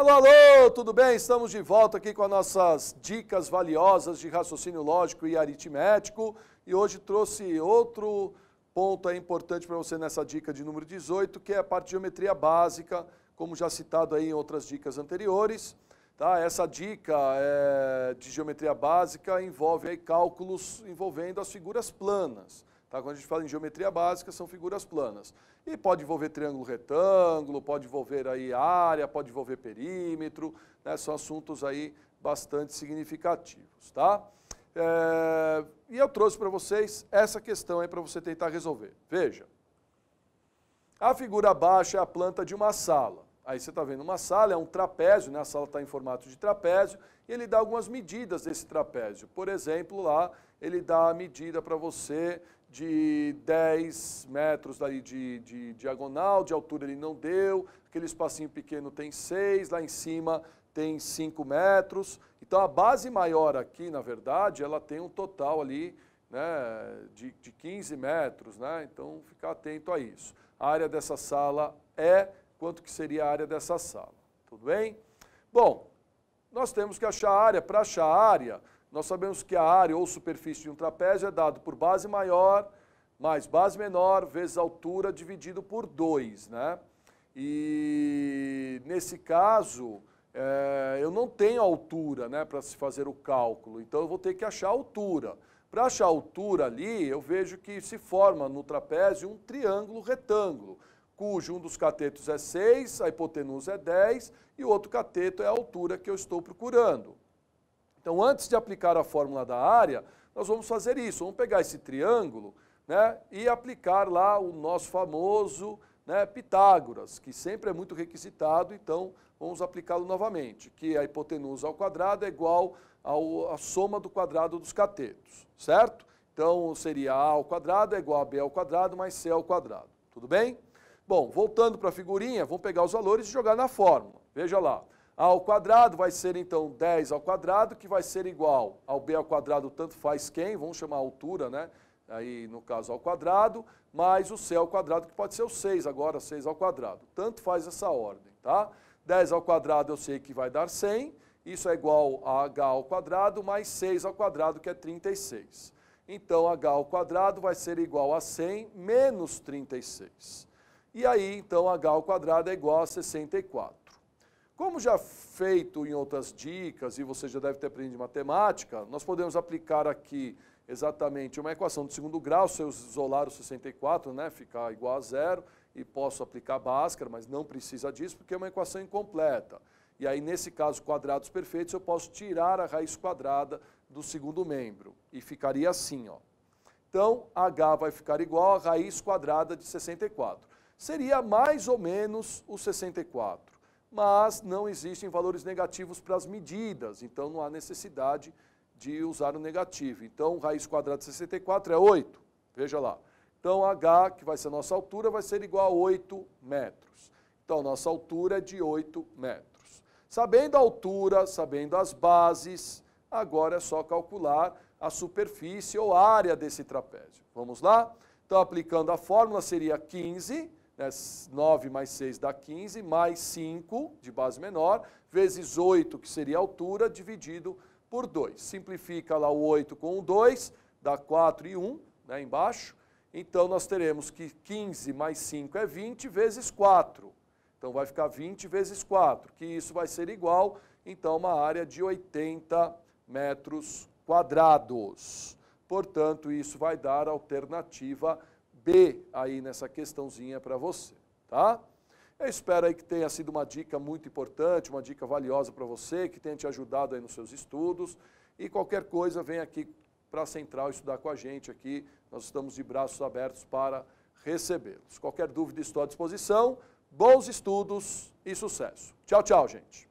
Alô, alô, tudo bem? Estamos de volta aqui com as nossas dicas valiosas de raciocínio lógico e aritmético. E hoje trouxe outro ponto aí importante para você nessa dica de número 18, que é a parte de geometria básica, como já citado aí em outras dicas anteriores. Tá? Essa dica é, de geometria básica envolve aí cálculos envolvendo as figuras planas. Tá? Quando a gente fala em geometria básica, são figuras planas. E pode envolver triângulo retângulo, pode envolver aí área, pode envolver perímetro, né? são assuntos aí bastante significativos. Tá? É... E eu trouxe para vocês essa questão aí para você tentar resolver. Veja, a figura abaixo é a planta de uma sala. Aí você está vendo uma sala, é um trapézio, né? a sala está em formato de trapézio, e ele dá algumas medidas desse trapézio. Por exemplo, lá ele dá a medida para você de 10 metros daí de, de, diagonal, de altura ele não deu, aquele espacinho pequeno tem 6, lá em cima tem 5 metros. Então a base maior aqui, na verdade, ela tem um total ali né, de, de 15 metros, né? então ficar atento a isso. A área dessa sala é quanto que seria a área dessa sala. Tudo bem? Bom, nós temos que achar a área. Para achar a área, nós sabemos que a área ou superfície de um trapézio é dado por base maior mais base menor vezes altura dividido por 2, né? E nesse caso, é, eu não tenho altura né, para se fazer o cálculo, então eu vou ter que achar a altura. Para achar a altura ali, eu vejo que se forma no trapézio um triângulo retângulo cujo um dos catetos é 6, a hipotenusa é 10 e o outro cateto é a altura que eu estou procurando. Então, antes de aplicar a fórmula da área, nós vamos fazer isso. Vamos pegar esse triângulo né, e aplicar lá o nosso famoso né, Pitágoras, que sempre é muito requisitado, então vamos aplicá-lo novamente, que a hipotenusa ao quadrado é igual à soma do quadrado dos catetos, certo? Então, seria A ao quadrado é igual a B ao quadrado mais C ao quadrado, tudo bem? Bom, voltando para a figurinha, vamos pegar os valores e jogar na fórmula. Veja lá. A ao quadrado vai ser então 10 ao quadrado, que vai ser igual ao b ao quadrado, tanto faz quem, vamos chamar a altura, né? Aí no caso ao quadrado, mais o c ao quadrado, que pode ser o 6 agora, 6 ao quadrado. Tanto faz essa ordem, tá? 10 ao quadrado eu sei que vai dar 100, isso é igual a h ao quadrado mais 6 ao quadrado, que é 36. Então h ao quadrado vai ser igual a 100 menos 36. E aí, então, h ao quadrado é igual a 64. Como já feito em outras dicas, e você já deve ter aprendido matemática, nós podemos aplicar aqui exatamente uma equação de segundo grau, se eu isolar o 64, né, ficar igual a zero, e posso aplicar Bhaskara, mas não precisa disso, porque é uma equação incompleta. E aí, nesse caso, quadrados perfeitos, eu posso tirar a raiz quadrada do segundo membro. E ficaria assim, ó. Então, h vai ficar igual a raiz quadrada de 64 seria mais ou menos o 64. Mas não existem valores negativos para as medidas, então não há necessidade de usar o negativo. Então, raiz quadrada de 64 é 8, veja lá. Então, h, que vai ser a nossa altura, vai ser igual a 8 metros. Então, nossa altura é de 8 metros. Sabendo a altura, sabendo as bases, agora é só calcular a superfície ou área desse trapézio. Vamos lá? Então, aplicando a fórmula, seria 15 né, 9 mais 6 dá 15, mais 5, de base menor, vezes 8, que seria a altura, dividido por 2. Simplifica lá o 8 com o 2, dá 4 e 1 né, embaixo. Então, nós teremos que 15 mais 5 é 20 vezes 4. Então, vai ficar 20 vezes 4, que isso vai ser igual, então, uma área de 80 metros quadrados. Portanto, isso vai dar alternativa B aí nessa questãozinha para você, tá? Eu espero aí que tenha sido uma dica muito importante, uma dica valiosa para você, que tenha te ajudado aí nos seus estudos. E qualquer coisa, vem aqui para a central estudar com a gente aqui. Nós estamos de braços abertos para recebê-los. Qualquer dúvida, estou à disposição. Bons estudos e sucesso. Tchau, tchau, gente.